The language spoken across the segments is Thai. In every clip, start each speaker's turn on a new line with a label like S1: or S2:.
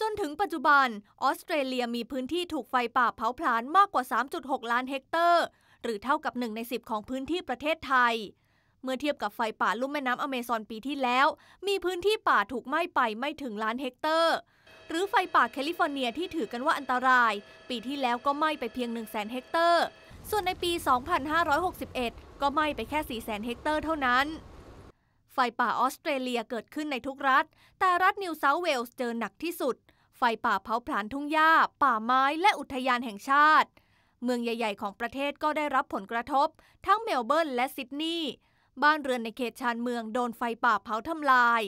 S1: จนถึงปัจจุบัน ออสเตรเลียมีพื้นที่ถูกไฟป่าเผาผลาญมากกว่า 3.6 ล้านเฮกเตอร์ หรือเท่ากับ1ใน10 ของพื้นที่ประเทศไทย เมื่อเทียบกับไฟป่าลุ่มแม่น้ำอเมซอนปีที่แล้ว มีพื้นที่ป่าถูกไหม้ไปไม่ถึงล้านเฮกเตอร์ หรือไฟป่าแคลิฟอร์เนียที่ถือกันว่าอันตราย ปีที่แล้วก็ไหม้ไปเพียง1 0 0 0 0นเฮกเตอร์ส่วนในปี 2561 ก็ไหม้ไปแค่4 0 0 0 0นเฮกเตอร์เท่านั้นไฟป่าออสเตรเลียเกิดขึ้นในทุกรัฐ แต่รัฐนิวเซาเวลส์เจอหนักที่สุด ไฟป่าเผาผลาญทุ่งหญ้า ป่าไม้ และอุทยานแห่งชาติ เมืองใหญ่ๆของประเทศก็ได้รับผลกระทบ ทั้งเมลเบิร์นและซิดนีย์ บ้านเรือนในเขตชานเมืองโดนไฟป่าเผาทำลาย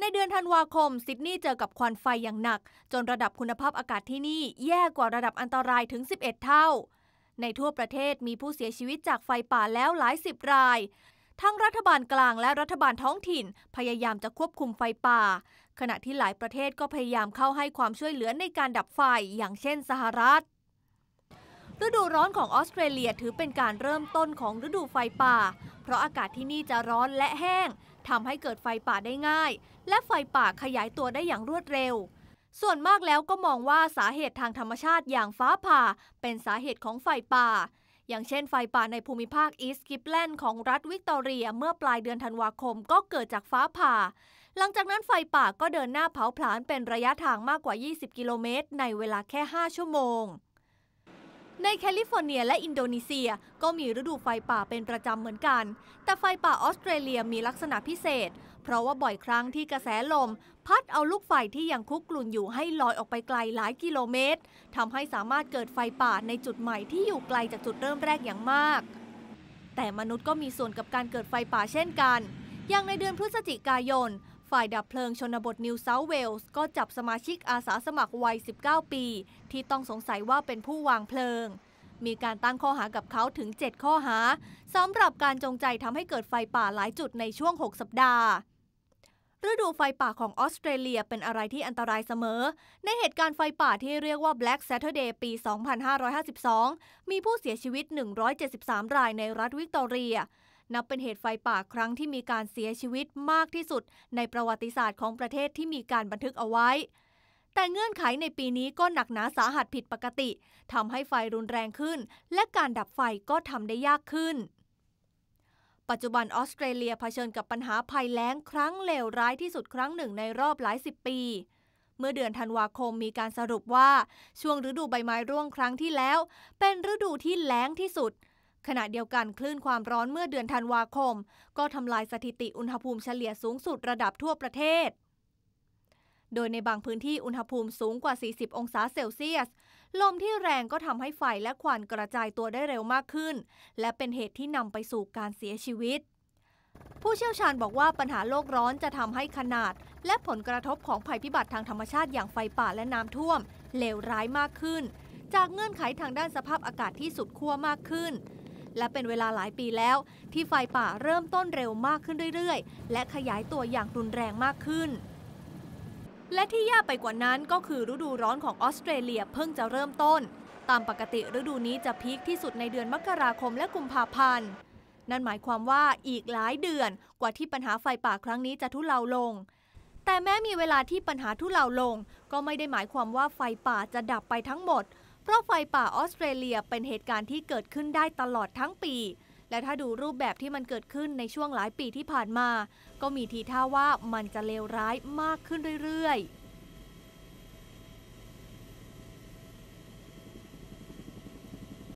S1: ในเดือนธันวาคมซิดนีย์เจอกับควันไฟอย่างหนัก จนระดับคุณภาพอากาศที่นี่แย่กว่าระดับอันตรายถึง11เท่า ในทั่วประเทศมีผู้เสียชีวิตจากไฟป่าแล้วหลายสิบรายทั้งรัฐบาลกลางและรัฐบาลท้องถิ่นพยายามจะควบคุมไฟป่า ขณะที่หลายประเทศก็พยายามเข้าให้ความช่วยเหลือในการดับไฟอย่างเช่นสหรัฐฤดูร้อนของออสเตรเลียถือเป็นการเริ่มต้นของฤดูไฟป่า เพราะอากาศที่นี่จะร้อนและแห้งทำให้เกิดไฟป่าได้ง่าย และไฟป่าขยายตัวได้อย่างรวดเร็ว ส่วนมากแล้วก็มองว่าสาเหตุทางธรรมชาติอย่างฟ้าผ่าเป็นสาเหตุของไฟป่าอย่างเช่นไฟป่าในภูมิภาคอีสกิปแลนด์ของรัฐวิกตอเรีย เมื่อปลายเดือนธันวาคมก็เกิดจากฟ้าผ่า หลังจากนั้นไฟป่าก็เดินหน้าเผาผลาญเป็นระยะทางมากกว่า 20 กิโลเมตร ในเวลาแค่ 5 ชั่วโมงในแคลิฟอร์เนียและอินโดนีเซียก็มีฤดูไฟป่าเป็นประจำเหมือนกัน แต่ไฟป่าออสเตรเลียมีลักษณะพิเศษ เพราะว่าบ่อยครั้งที่กระแสลม พัดเอาลูกไฟที่ยังคุกกลุ่นอยู่ให้ลอยออกไปไกลหลายกิโลเมตรทำให้สามารถเกิดไฟป่าในจุดใหม่ที่อยู่ไกลจากจุดเริ่มแรกอย่างมาก แต่มนุษย์ก็มีส่วนกับการเกิดไฟป่าเช่นกัน อย่างในเดือนพฤศจิกายนฝ่ายดับเพลิงชนบทนิวเซาเวลส์ก็จับสมาชิกอาสาสมัครวัย 19 ปี ที่ต้องสงสัยว่าเป็นผู้วางเพลิง มีการตั้งข้อหากับเขาถึง 7 ข้อหาสำหรับการจงใจทำให้เกิดไฟป่าหลายจุดในช่วง 6 สัปดาห์ ฤดูไฟป่าของออสเตรเลียเป็นอะไรที่อันตรายเสมอ ในเหตุการณ์ไฟป่าที่เรียกว่า Black Saturday ปี 2552 มีผู้เสียชีวิต 173 รายในรัฐวิกตอเรียนับเป็นเหตุไฟป่าครั้งที่มีการเสียชีวิตมากที่สุด ในประวัติศาสตร์ของประเทศที่มีการบันทึกเอาไว้ แต่เงื่อนไขในปีนี้ก็หนักหนาสาหัสผิดปกติทำให้ไฟรุนแรงขึ้น และการดับไฟก็ทำได้ยากขึ้น ปัจจุบันออสเตรเลียเผชิญกับปัญหาภัยแล้งครั้งเลวร้ายที่สุดครั้งหนึ่งในรอบหลายสิบปี เมื่อเดือนธันวาคมมีการสรุปว่าช่วงฤดูใบไม้ร่วงครั้งที่แล้ว เป็นฤดูที่แล้งที่สุดขณะเดียวกันคลื่นความร้อนเมื่อเดือนธันวาคม ก็ทำลายสถิติอุณหภูมิเฉลี่ยสูงสุดระดับทั่วประเทศ โดยในบางพื้นที่อุณหภูมิสูงกว่า 40 องศาเซลเซียส ลมที่แรงก็ทำให้ไฟและควันกระจายตัวได้เร็วมากขึ้น และเป็นเหตุที่นำไปสู่การเสียชีวิต ผู้เชี่ยวชาญบอกว่าปัญหาโลกร้อนจะทำให้ขนาดและผลกระทบของภัยพิบัติทางธรรมชาติอย่างไฟป่าและน้ำท่วมเลวร้ายมากขึ้น จากเงื่อนไขทางด้านสภาพอากาศที่สุดขั้วมากขึ้นและเป็นเวลาหลายปีแล้วที่ไฟป่าเริ่มต้นเร็วมากขึ้นเรื่อยๆ และขยายตัวอย่างรุนแรงมากขึ้น และที่ยากไปกว่านั้นก็คือฤดูร้อนของออสเตรเลียเพิ่งจะเริ่มต้น ตามปกติฤดูนี้จะพีคที่สุดในเดือนมกราคมและกุมภาพันธ์ นั่นหมายความว่าอีกหลายเดือนกว่าที่ปัญหาไฟป่า ครั้งนี้จะทุเลาลง แต่แม้มีเวลาที่ปัญหาทุเลาลง ก็ไม่ได้หมายความว่าไฟป่าจะดับไปทั้งหมดเพราะไฟป่าออสเตรเลียเป็นเหตุการณ์ที่เกิดขึ้นได้ตลอดทั้งปี และถ้าดูรูปแบบที่มันเกิดขึ้นในช่วงหลายปีที่ผ่านมา ก็มีทีท่าว่ามันจะเลวร้ายมากขึ้นเรื่อยๆ